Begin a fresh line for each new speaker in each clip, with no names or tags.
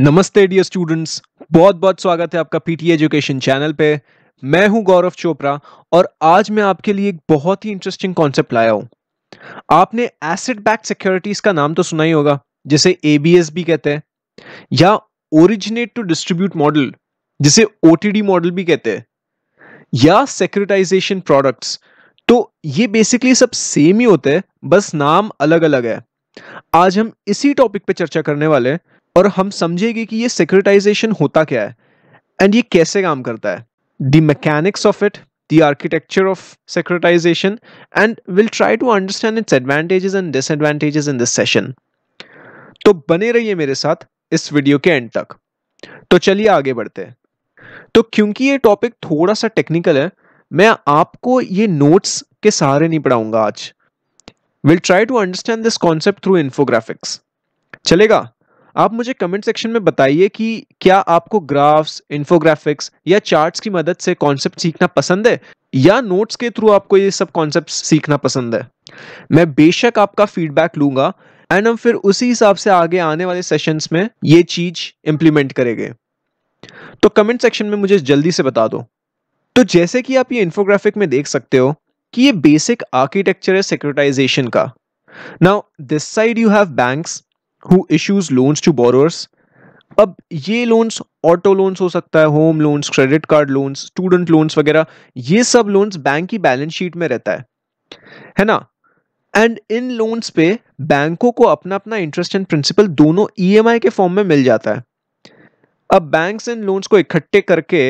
नमस्ते dear students बहुत बहुत स्वागत है आपका पीटी एजुकेशन चैनल पे मैं हूं गौरव चोपड़ा और आज मैं आपके लिए एक बहुत ही इंटरेस्टिंग कॉन्सेप्ट लाया हूं आपने एसेट बैक सिक्योरिटीज का नाम तो सुना ही होगा जिसे एबीएस भी कहते हैं या ओरिजिनेट टू डिस्ट्रीब्यूट मॉडल जिसे ओ मॉडल भी कहते हैं या सेक्रिटाइजेशन प्रोडक्ट्स तो ये बेसिकली सब सेम ही होते हैं बस नाम अलग अलग है आज हम इसी टॉपिक पे चर्चा करने वाले हैं और हम समझेंगे कि ये सिक्योरिटाइजेशन होता क्या है एंड ये कैसे काम करता है the mechanics of it the architecture of securitisation and will try to understand its advantages and disadvantages in this session तो बने रहिए मेरे साथ इस वीडियो के एंड तक तो चलिए आगे बढ़ते हैं तो क्योंकि ये टॉपिक थोड़ा सा टेक्निकल है मैं आपको ये नोट्स के सहारे नहीं पढ़ाऊंगा आज will try to understand this concept through infographics चलेगा आप मुझे कमेंट सेक्शन में बताइए कि क्या आपको ग्राफ्स इन्फोग्राफिक्स या चार्ट्स की मदद से कॉन्सेप्ट सीखना पसंद है या नोट्स के थ्रू आपको ये सब कॉन्सेप्ट सीखना पसंद है मैं बेशक आपका फीडबैक लूंगा एंड हम फिर उसी हिसाब से आगे आने वाले सेशंस में ये चीज इंप्लीमेंट करेंगे तो कमेंट सेक्शन में मुझे जल्दी से बता दो तो जैसे कि आप ये इन्फोग्राफिक में देख सकते हो कि ये बेसिक आर्किटेक्चर है सिक्योरिटाइजेशन का now this side you have banks who issues loans to borrowers अब ये लोन्स ऑटो लोन्स हो सकता है home loans credit card loans student loans वगैरह ये सब लोन्स बैंक की बैलेंस शीट में रहता है है ना एंड इन लोन्स पे बैंकों को अपना अपना इंटरेस्ट एंड प्रिंसिपल दोनों ईएमआई e के फॉर्म में मिल जाता है अब बैंक्स इन लोन्स को इकट्ठे करके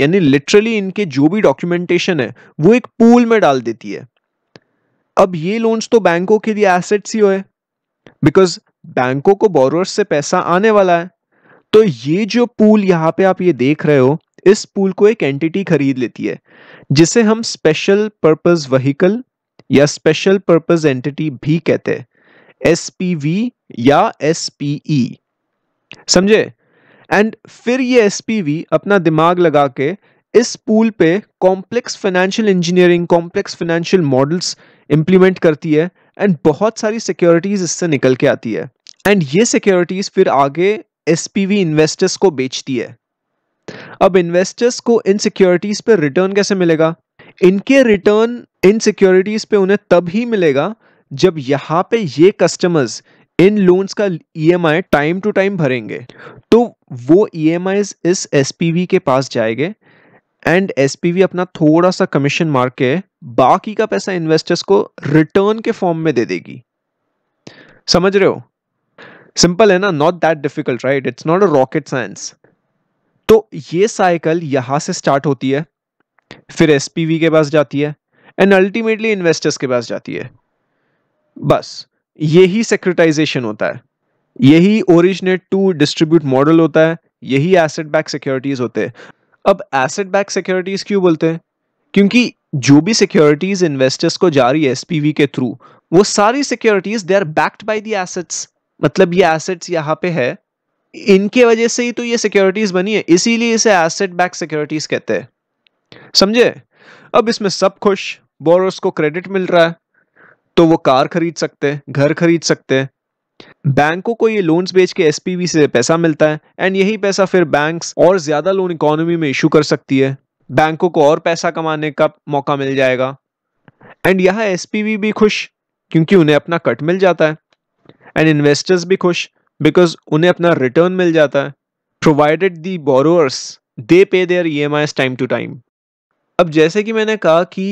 यानी लिटरली इनके जो भी डॉक्यूमेंटेशन है वो एक पूल में डाल देती है अब ये लोन्स तो बैंकों के लिए एसेट्स ही हो बिकॉज बैंकों को बोरोर्स से पैसा आने वाला है तो ये जो पूल यहाँ पे आप ये देख रहे हो इस पूल को एक एंटिटी खरीद लेती है जिसे हम स्पेशल पर्पस वहीकल या स्पेशल पर्पस एंटिटी भी कहते हैं एस या एस e। समझे एंड फिर ये एस अपना दिमाग लगा के इस पूल पे complex financial engineering complex financial models implement करती है एंड बहुत सारी सिक्योरिटीज इससे निकल के आती है एंड ये सिक्योरिटीज फिर आगे एस इन्वेस्टर्स को बेचती है अब इन्वेस्टर्स को इन सिक्योरिटीज पर रिटर्न कैसे मिलेगा इनके रिटर्न इन सिक्योरिटीज पे उन्हें तब ही मिलेगा जब यहाँ पे ये कस्टमर्स इन लोन्स का ईएमआई टाइम टू टाइम भरेंगे तो वो ईएमआई e इस एसपीवी के पास जाएंगे एंड एसपीवी अपना थोड़ा सा कमीशन मार के बाकी का पैसा इन्वेस्टर्स को रिटर्न के फॉर्म में दे देगी समझ रहे हो सिंपल है ना not that difficult right it's not a rocket science तो ये साइकिल यहां से स्टार्ट होती है फिर एस के पास जाती है एंड अल्टीमेटली इन्वेस्टर्स के पास जाती है बस यही सेक्रेटाइजेशन होता है यही ओरिजिनेट टू डिस्ट्रीब्यूट मॉडल होता है यही एसेट बैक सिक्योरिटीज होते हैं अब एसेट बैक सिक्योरिटीज क्यों बोलते हैं क्योंकि जो भी सिक्योरिटीज इन्वेस्टर्स को जा रही है एसपीवी के थ्रू वो सारी securities they are backed by the assets मतलब ये एसेट्स यहाँ पे है इनके वजह से ही तो ये सिक्योरिटीज बनी है इसीलिए इसे एसेट बैक सिक्योरिटीज कहते हैं समझे अब इसमें सब खुश बोरोस को क्रेडिट मिल रहा है तो वो कार खरीद सकते हैं घर खरीद सकते हैं बैंकों को ये लोन्स बेच के एसपीवी से पैसा मिलता है एंड यही पैसा फिर बैंक्स और ज्यादा लोन इकोनॉमी में इशू कर सकती है बैंकों को और पैसा कमाने का मौका मिल जाएगा एंड यहाँ एसपीवी भी खुश क्योंकि उन्हें अपना कट मिल जाता है एंड इन्वेस्टर्स भी खुश बिकॉज उन्हें अपना रिटर्न मिल जाता है provided the borrowers they pay their E M Is time to time अब जैसे कि मैंने कहा कि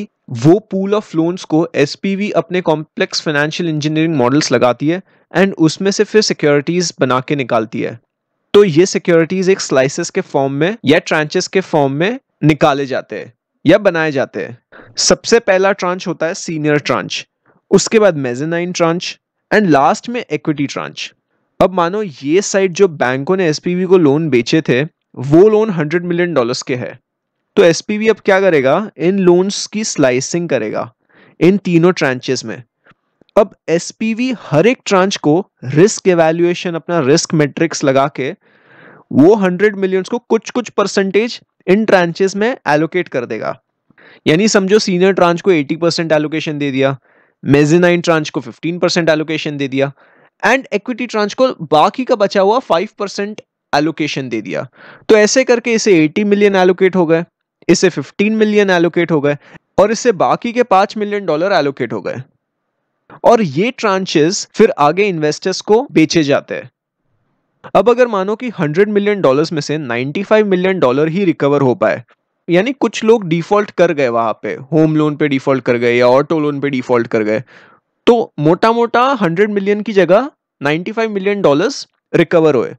वो पूल ऑफ लोन्स को एस पी वी अपने कॉम्प्लेक्स फाइनेंशियल इंजीनियरिंग मॉडल्स लगाती है एंड उसमें से फिर सिक्योरिटीज बना के निकालती है तो ये सिक्योरिटीज एक स्लाइसिस के फॉर्म में या ट्रांचेस के फॉर्म में निकाले जाते हैं या बनाए जाते हैं सबसे पहला ट्रांच होता है सीनियर ट्रांच उसके बाद मेजेनाइन ट्रांच एंड लास्ट में इक्विटी ट्रांच अब मानो ये साइड जो बैंकों ने एसपीवी को लोन बेचे थे वो लोन हंड्रेड मिलियन डॉलर्स के है तो एसपीवी अब क्या करेगा इन लोन्स की स्लाइसिंग करेगा इन तीनों ट्रांचेस में अब एस हर एक ट्रांच को रिस्क एवेल्युएशन अपना रिस्क मेट्रिक्स लगा के वो हंड्रेड मिलियंस को कुछ कुछ परसेंटेज इन ट्रांचेस में एलोकेट कर देगा यानी समझो सीनियर ट्रांच को 80 परसेंट एलोकेशन दे दिया मेजिनाइन ट्रांच को 15 परसेंट एलोकेशन दे दिया एंड इक्विटी ट्रांच को बाकी का बचा हुआ 5 परसेंट एलोकेशन दे दिया तो ऐसे करके इसे 80 मिलियन एलोकेट हो गए इसे 15 मिलियन एलोकेट हो गए और इसे बाकी के 5 मिलियन डॉलर एलोकेट हो गए और ये ट्रांचेस फिर आगे इन्वेस्टर्स को बेचे जाते हैं अब अगर मानो कि 100 मिलियन डॉलर्स में से 95 मिलियन डॉलर ही रिकवर हो पाए यानी कुछ लोग डिफॉल्ट कर गए वहां पे होम लोन पे डिफॉल्ट कर गए या ऑटो लोन पे डिफॉल्ट कर गए तो मोटा मोटा हंड्रेड मिलियन की जगह फाइव मिलियन डॉलर्स रिकवर हुए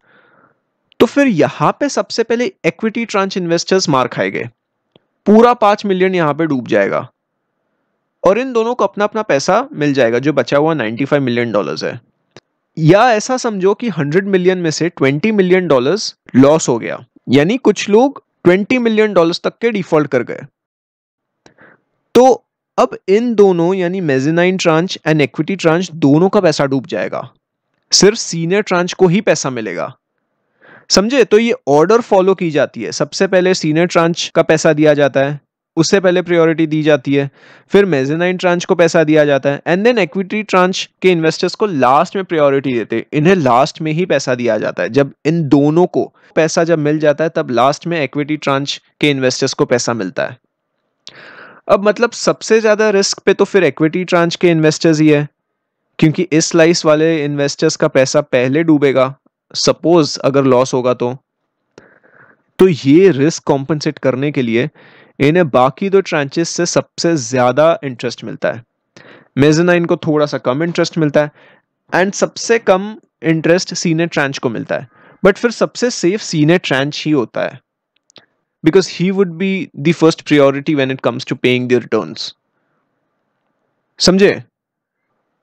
तो फिर यहां पे सबसे पहले इक्विटी ट्रांच इन्वेस्टर्स मार खाए गए पूरा पांच मिलियन यहां पे डूब जाएगा और इन दोनों को अपना अपना पैसा मिल जाएगा जो बचा हुआ फाइव मिलियन डॉलर है या ऐसा समझो कि हंड्रेड मिलियन में से ट्वेंटी मिलियन डॉलर लॉस हो गया यानी कुछ लोग ट्वेंटी मिलियन डॉलर्स तक के डिफॉल्ट कर गए तो अब इन दोनों यानी mezzanine tranche and equity tranche दोनों का पैसा डूब जाएगा सिर्फ सीनियर ट्रांच को ही पैसा मिलेगा समझे तो ये ऑर्डर फॉलो की जाती है सबसे पहले सीनियर ट्रांच का पैसा दिया जाता है उससे पहले प्रायोरिटी दी जाती है फिर मेजेनाइन ट्रांच को पैसा दिया जाता है एंड देन एक्विटी ट्रांच के इन्वेस्टर्स को लास्ट में प्रायोरिटी देते हैं इन्हें लास्ट में ही पैसा दिया जाता है जब इन दोनों को पैसा जब मिल जाता है तब लास्ट में एक्विटी ट्रांच के इन्वेस्टर्स को पैसा मिलता है अब मतलब सबसे ज़्यादा रिस्क पे तो फिर एक्विटी ट्रांच के इन्वेस्टर्स ही है क्योंकि इस स्लाइस वाले इन्वेस्टर्स का पैसा पहले डूबेगा सपोज अगर लॉस होगा तो तो ये रिस्क कॉम्पनसेट करने के लिए इन्हें बाकी दो ट्रांचेस से सबसे ज़्यादा इंटरेस्ट मिलता है मेजनाइन को थोड़ा सा कम इंटरेस्ट मिलता है एंड सबसे कम इंटरेस्ट सीनियर ट्रांच को मिलता है बट फिर सबसे सेफ सीनियर ट्रांच ही होता है because he would be the first priority when it comes to paying the return समझे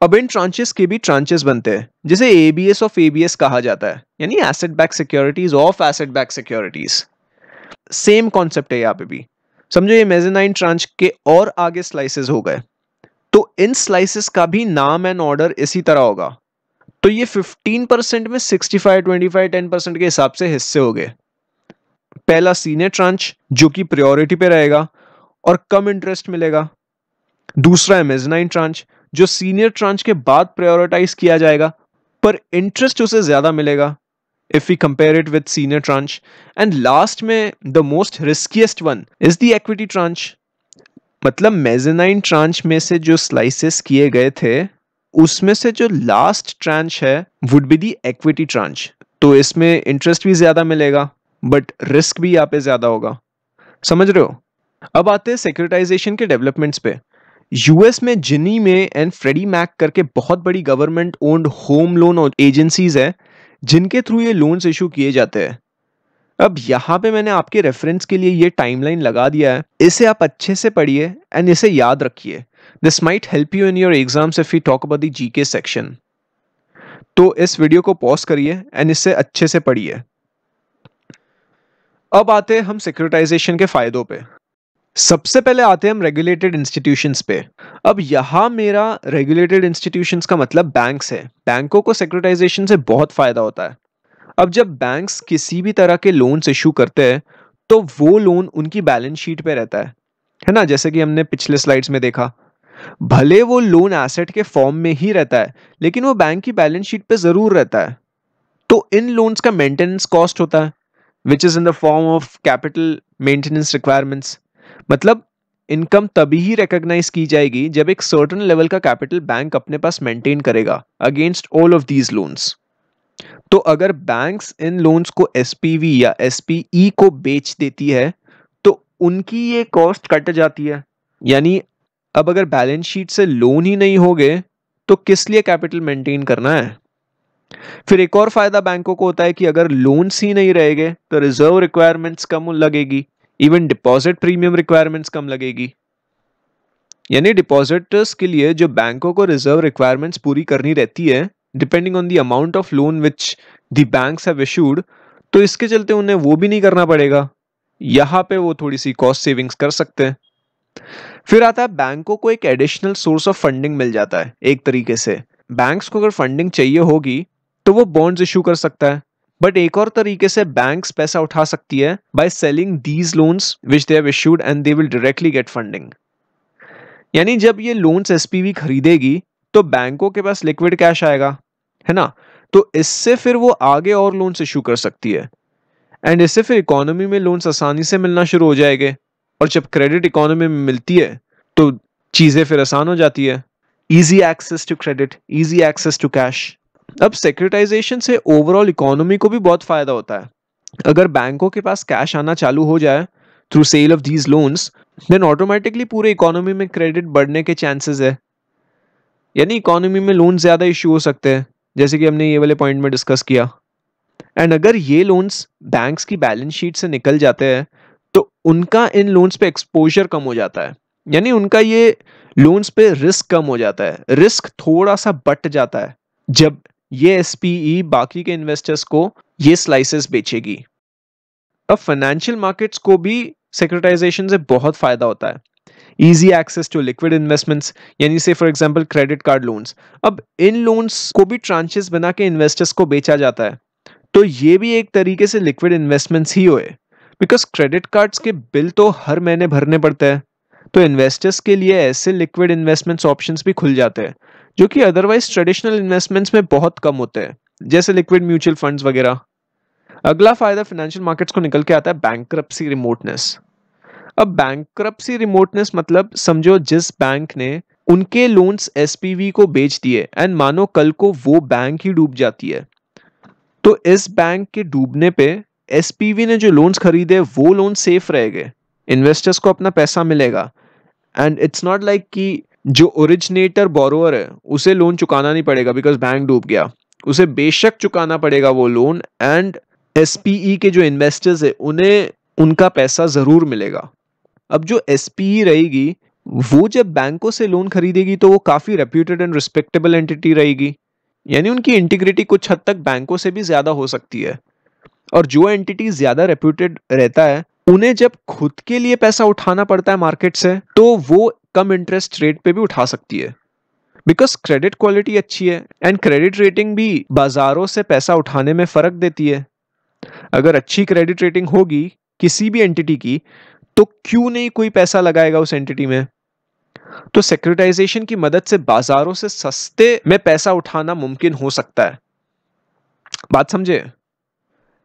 अब इन ट्रांचेस के भी ट्रांचेस बनते हैं जिसे एबीएस ऑफ एबीएस कहा जाता है यानी asset back securities of asset back securities same concept है यहाँ पे भी समझो ये मेजेनाइन ट्रांच के और आगे स्लाइसेस हो गए तो इन स्लाइसेस का भी नाम एंड ऑर्डर इसी तरह होगा तो ये 15 में 65, 25, 10 के हिसाब से हिस्से हो गए पहला सीनियर ट्रांच जो कि प्रायोरिटी पे रहेगा और कम इंटरेस्ट मिलेगा दूसरा है मेजनाइन ट्रांच जो सीनियर ट्रांच के बाद प्रायोरिटाइज किया जाएगा पर इंटरेस्ट उसे ज़्यादा मिलेगा if we compare it with senior tranche and last में the most riskiest one is the equity tranche मतलब मेजेनाइन ट्रांच में से जो स्लाइसेस किए गए थे उसमें से जो लास्ट ट्रांच है would be the equity tranche तो इसमें इंटरेस्ट भी ज़्यादा मिलेगा बट रिस्क भी यहाँ पे ज़्यादा होगा समझ रहे हो अब आते हैं सिक्योरिटाइजेशन के डेवलपमेंट्स पे यूएस में जिनी में एंड फ्रेडी मैक करके बहुत बड़ी government owned home loan agencies है जिनके थ्रू ये लोन्स इशू किए जाते हैं अब यहाँ पे मैंने आपके रेफरेंस के लिए ये टाइमलाइन लगा दिया है इसे आप अच्छे से पढ़िए एंड इसे याद रखिए this might help you in your exams if you talk about the GK section तो इस वीडियो को पॉज करिए एंड इसे अच्छे से पढ़िए अब आते हैं हम सिक्योरिटाइजेशन के फायदों पे सबसे पहले आते हैं हम रेगुलेटेड इंस्टीट्यूशंस पे अब यहाँ मेरा रेगुलेटेड इंस्टीट्यूशंस का मतलब बैंक्स है बैंकों को सेक्रेटाइजेशन से बहुत फ़ायदा होता है अब जब बैंक्स किसी भी तरह के लोन्स इशू करते हैं तो वो लोन उनकी बैलेंस शीट पे रहता है है ना जैसे कि हमने पिछले स्लाइड्स में देखा भले वो लोन एसेट के फॉर्म में ही रहता है लेकिन वो बैंक की बैलेंस शीट पे ज़रूर रहता है तो इन लोन्स का मेंटेनेंस कॉस्ट होता है which is in the form of capital maintenance requirements मतलब इनकम तभी ही रिकग्नाइज की जाएगी जब एक सर्टन लेवल का कैपिटल बैंक अपने पास मेंटेन करेगा against all of these loans तो अगर बैंक्स इन लोन्स को एस या एस e को बेच देती है तो उनकी ये कॉस्ट कट जाती है यानी अब अगर बैलेंस शीट से लोन ही नहीं होगे तो किस लिए कैपिटल मेंटेन करना है फिर एक और फायदा बैंकों को होता है कि अगर लोन्स ही नहीं रहेंगे तो रिजर्व रिक्वायरमेंट्स कम लगेगी इवन डिपॉजिट प्रीमियम रिक्वायरमेंट्स कम लगेगी यानी डिपॉजिटर्स के लिए जो बैंकों को रिजर्व रिक्वायरमेंट्स पूरी करनी रहती है depending on the amount of loan which the banks have issued तो इसके चलते उन्हें वो भी नहीं करना पड़ेगा यहाँ पे वो थोड़ी सी कॉस्ट सेविंग्स कर सकते हैं फिर आता है बैंकों को एक एडिशनल सोर्स ऑफ फंडिंग मिल जाता है एक तरीके से बैंक्स को अगर फंडिंग चाहिए होगी तो वो बॉन्ड्स इशू कर सकता है बट एक और तरीके से बैंक पैसा उठा सकती है by selling these loans which they issued and they will directly get funding यानी जब ये लोन्स एसपीवी खरीदेगी तो बैंकों के पास लिक्विड कैश आएगा है ना तो इससे फिर वो आगे और लोन्स इशू कर सकती है एंड इससे फिर इकोनॉमी में लोन्स आसानी से मिलना शुरू हो जाएंगे और जब क्रेडिट इकोनॉमी में मिलती है तो चीज़ें फिर आसान हो जाती है easy access to credit easy access to cash अब सेक्रेटाइजेशन से ओवरऑल इकोनॉमी को भी बहुत फायदा होता है अगर बैंकों के पास कैश आना चालू हो जाए through sale of these loans then automatically पूरे इकोनॉमी में क्रेडिट बढ़ने के चांसेस है यानी इकोनॉमी में लोन ज़्यादा इश्यू हो सकते हैं जैसे कि हमने ये वाले पॉइंट में डिस्कस किया एंड अगर ये लोन्स बैंक्स की बैलेंस शीट से निकल जाते हैं तो उनका इन लोन्स पे एक्सपोजर कम हो जाता है यानी उनका ये लोन्स पे रिस्क कम हो जाता है रिस्क थोड़ा सा बट जाता है जब ये एस e बाकी के इन्वेस्टर्स को ये स्लाइसेस बेचेगी अब फाइनेंशियल मार्केट्स को भी सेक्रेटाइजेशन से बहुत फायदा होता है easy access to liquid investments यानी say for example credit card loans अब इन लोन्स को भी ट्रांचेस बना के इन्वेस्टर्स को बेचा जाता है तो ये भी एक तरीके से लिक्विड इन्वेस्टमेंट्स ही हुए बिकॉज क्रेडिट कार्ड्स के बिल तो हर महीने भरने पड़ते हैं तो इन्वेस्टर्स के लिए ऐसे लिक्विड इन्वेस्टमेंट्स ऑप्शंस भी खुल जाते हैं जो कि अदरवाइज ट्रेडिशनल इन्वेस्टमेंट्स में बहुत कम होते हैं जैसे लिक्विड म्यूचुअल फंड्स वगैरह अगला फायदा फाइनेंशियल मार्केट्स को निकल के आता है बैंक्रप्सी रिमोटनेस अब बैंक्रप्सी रिमोटनेस मतलब समझो जिस बैंक ने उनके लोन्स एसपीवी को बेच दिए एंड मानो कल को वो बैंक ही डूब जाती है तो इस बैंक के डूबने पे एसपीवी ने जो लोन्स खरीदे वो लोन सेफ रह इन्वेस्टर्स को अपना पैसा मिलेगा एंड इट्स नॉट लाइक कि जो ओरिजिनेटर बोरोअर है उसे लोन चुकाना नहीं पड़ेगा बिकॉज बैंक डूब गया उसे बेशक चुकाना पड़ेगा वो लोन एंड एस के जो इन्वेस्टर्स है उन्हें उनका पैसा ज़रूर मिलेगा अब जो एस e रहेगी वो जब बैंकों से लोन खरीदेगी तो वो काफ़ी रेप्यूटेड एंड रिस्पेक्टेबल एंटिटी रहेगी यानी उनकी इंटीग्रिटी कुछ हद तक बैंकों से भी ज़्यादा हो सकती है और जो एंटिटी ज़्यादा रेप्यूटेड रहता है उन्हें जब खुद के लिए पैसा उठाना पड़ता है मार्केट से तो वो कम इंटरेस्ट रेट पे भी उठा सकती है बिकॉज क्रेडिट क्वालिटी अच्छी है एंड क्रेडिट रेटिंग भी बाजारों से पैसा उठाने में फ़र्क देती है अगर अच्छी क्रेडिट रेटिंग होगी किसी भी एंटिटी की तो क्यों नहीं कोई पैसा लगाएगा उस एंटिटी में तो सेक्रेटाइजेशन की मदद से बाजारों से सस्ते में पैसा उठाना मुमकिन हो सकता है बात समझे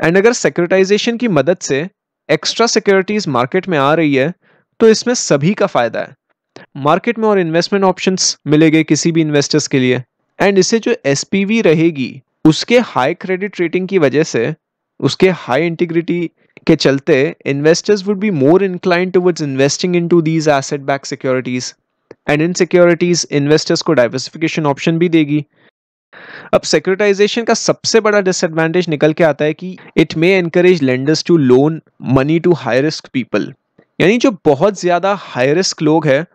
एंड अगर सेक्रेटाइजेशन की मदद से एक्स्ट्रा सिक्योरिटीज मार्केट में आ रही है तो इसमें सभी का फायदा है मार्केट में और इन्वेस्टमेंट ऑप्शंस मिलेंगे किसी भी इन्वेस्टर्स के लिए एंड इसे जो एस रहेगी उसके हाई क्रेडिट रेटिंग की वजह से उसके हाई इंटीग्रिटी के चलते investors would be more incline towards investing into these asset back securities and in securities investors को डाइवर्सिफिकेशन ऑप्शन भी देगी अब सिक्योरिटाइजेशन का सबसे बड़ा डिसएडवांटेज निकल के आता है कि it may encourage lenders to loan money to high risk people यानी जो बहुत ज़्यादा हाई रिस्क लोग हैं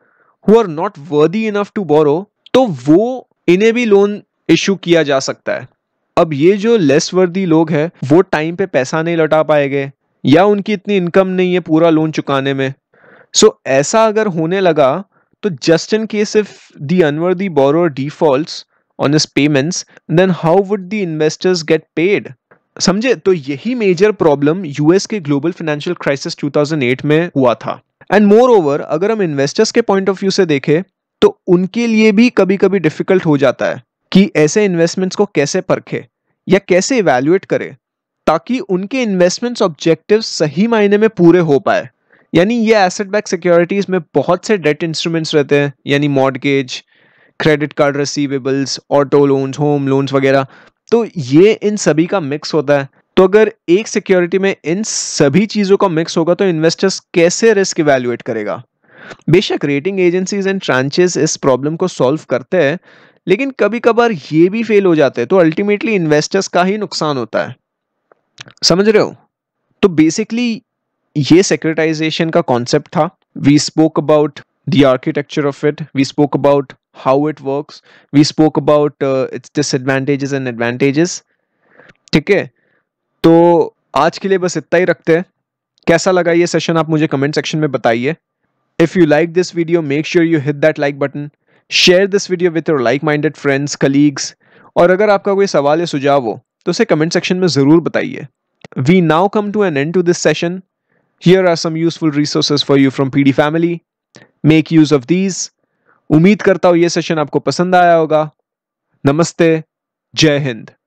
who are not worthy enough to borrow तो वो इन्हें भी लोन इशू किया जा सकता है अब ये जो लेस वर्दी लोग हैं वो टाइम पे पैसा नहीं लौटा पाएंगे या उनकी इतनी इनकम नहीं है पूरा लोन चुकाने में सो so, ऐसा अगर होने लगा तो just in case if the unworthy borrow default on is payments then how would the investors get paid समझे तो यही मेजर प्रॉब्लम यूएस के ग्लोबल फाइनेंशियल क्राइसिस 2008 में हुआ था एंड मोर ओवर अगर हम इन्वेस्टर्स के पॉइंट ऑफ व्यू से देखें तो उनके लिए भी कभी कभी डिफिकल्ट हो जाता है कि ऐसे इन्वेस्टमेंट्स को कैसे परखे या कैसे इवेल्युएट करें ताकि उनके इन्वेस्टमेंट्स ऑब्जेक्टिव सही मायने में पूरे हो पाए यानी ये एसेट बैक सिक्योरिटीज में बहुत से डेट इंस्ट्रूमेंट्स रहते हैं यानी mortgage credit card receivables auto loans home loans वगैरह तो ये इन सभी का मिक्स होता है तो अगर एक सिक्योरिटी में इन सभी चीज़ों का मिक्स होगा तो इन्वेस्टर्स कैसे रिस्क इवेल्युएट करेगा बेशक रेटिंग एजेंसीज एंड ट्रांचेस इस प्रॉब्लम को सॉल्व करते हैं लेकिन कभी कभार ये भी फेल हो जाते हैं तो अल्टीमेटली इन्वेस्टर्स का ही नुकसान होता है समझ रहे हो तो बेसिकली ये सेक्रेटाइजेशन का कॉन्सेप्ट था we spoke about the architecture of it we spoke about how it works we spoke about its disadvantages and advantages ठीक है तो आज के लिए बस इतना ही रखते हैं कैसा लगा ये सेशन आप मुझे कमेंट सेक्शन में बताइए if you like this video make sure you hit that like button share this video with your like minded friends colleagues और अगर आपका कोई सवाल या सुझाव हो तो उसे कमेंट सेक्शन में ज़रूर बताइए we now come to an end to this session here are some resources for you from P D family make use of these उम्मीद करता हूँ ये सेशन आपको पसंद आया होगा नमस्ते जय हिंद